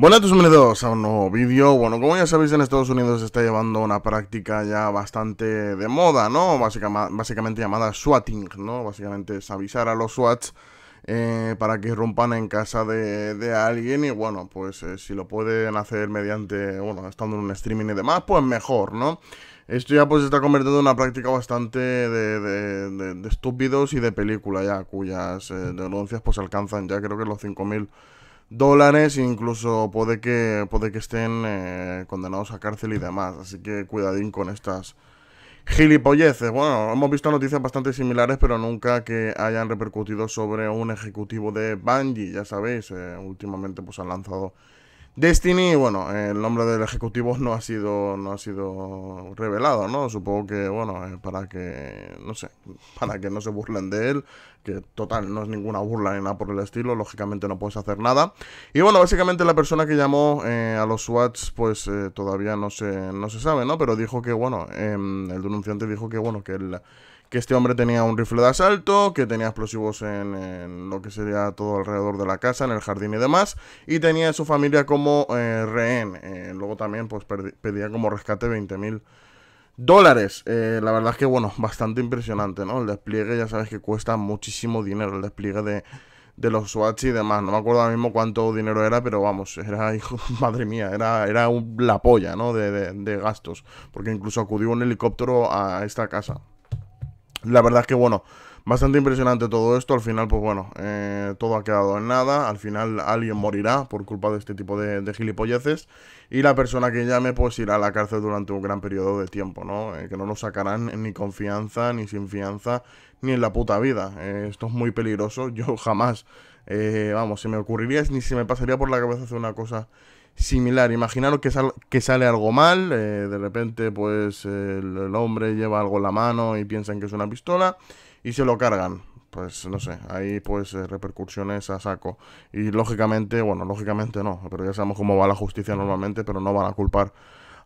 todos, bienvenidos a un nuevo vídeo. Bueno, como ya sabéis, en Estados Unidos se está llevando una práctica ya bastante de moda, ¿no? Básicamente, llamada swatting, ¿no? Básicamente es avisar a los swats eh, para que rompan en casa de, alguien y bueno, pues eh, si lo pueden hacer mediante, bueno, estando en un streaming y demás, pues mejor, ¿no? Esto ya pues está convirtiendo en una práctica bastante de, estúpidos y de película ya, cuyas eh, denuncias pues alcanzan ya creo que los 5000 dólares incluso puede que, puede que estén eh, condenados a cárcel y demás. Así que cuidadín con estas gilipolleces. Bueno, hemos visto noticias bastante similares, pero nunca que hayan repercutido sobre un ejecutivo de Bungie, ya sabéis. Eh, últimamente pues han lanzado Destiny, bueno, el nombre del ejecutivo no ha sido, no ha sido revelado, ¿no? Supongo que, bueno, eh, para que, no sé, para que no se burlen de él, que total, no es ninguna burla ni nada por el estilo, lógicamente no puedes hacer nada. Y bueno, básicamente la persona que llamó eh, a los SWATs, pues eh, todavía no se, no se sabe, ¿no? Pero dijo que, bueno, em, el denunciante dijo que, bueno, que el que este hombre tenía un rifle de asalto, que tenía explosivos en, en, lo que sería todo alrededor de la casa, en el jardín y demás, y tenía a su familia como eh, rehén. Eh, luego también pues pedía como rescate 20 mil dólares. Eh, la verdad es que bueno, bastante impresionante, ¿no? El despliegue ya sabes que cuesta muchísimo dinero, el despliegue de, de los Swatch y demás. No me acuerdo ahora mismo cuánto dinero era, pero vamos, era, hijo, madre mía, era, era la polla, ¿no? de gastos. Porque incluso acudió un helicóptero a esta casa. La verdad es que bueno Bastante impresionante todo esto, al final pues bueno, eh, todo ha quedado en nada, al final alguien morirá por culpa de este tipo de, gilipolleces y la persona que llame pues irá a la cárcel durante un gran periodo de tiempo, ¿no? Eh, que no nos sacarán ni confianza, ni sin fianza, ni en la puta vida. Eh, esto es muy peligroso, yo jamás, vamos, se me ocurriría ni se me pasaría por la cabeza hacer una cosa similar. Imaginaros que, que sale algo mal, eh, de repente pues el, el, hombre lleva algo en la mano y piensan que es una pistola y se lo cargan. Pues no sé, ahí pues eh, repercusiones a saco. Y lógicamente, bueno, lógicamente no, pero ya sabemos cómo va la justicia normalmente, pero no van a culpar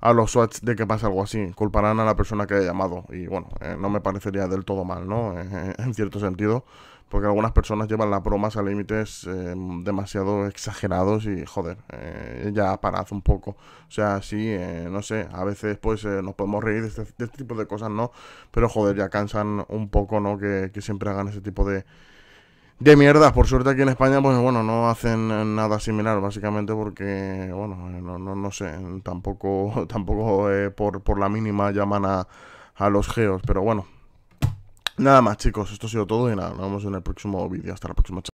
a los SWATs de que pasa algo así. Culparán a la persona que haya llamado. Y bueno, eh, no me parecería del todo mal, ¿no? en cierto sentido. Porque algunas personas llevan las bromas a límites eh, demasiado exagerados y joder, eh, ya parad un poco. O sea, sí, no sé, a veces pues nos podemos reír este, de este, tipo de cosas, ¿no? Pero joder, ya cansan un poco, ¿no? que siempre hagan ese tipo de, de mierdas. Por suerte aquí en España, pues bueno, no hacen nada similar, básicamente porque, bueno, eh, no, sé, tampoco, tampoco eh, por, la mínima llaman a, los geos, pero bueno. Nada más chicos, esto ha sido todo y nada, nos vemos en el próximo vídeo, hasta la próxima,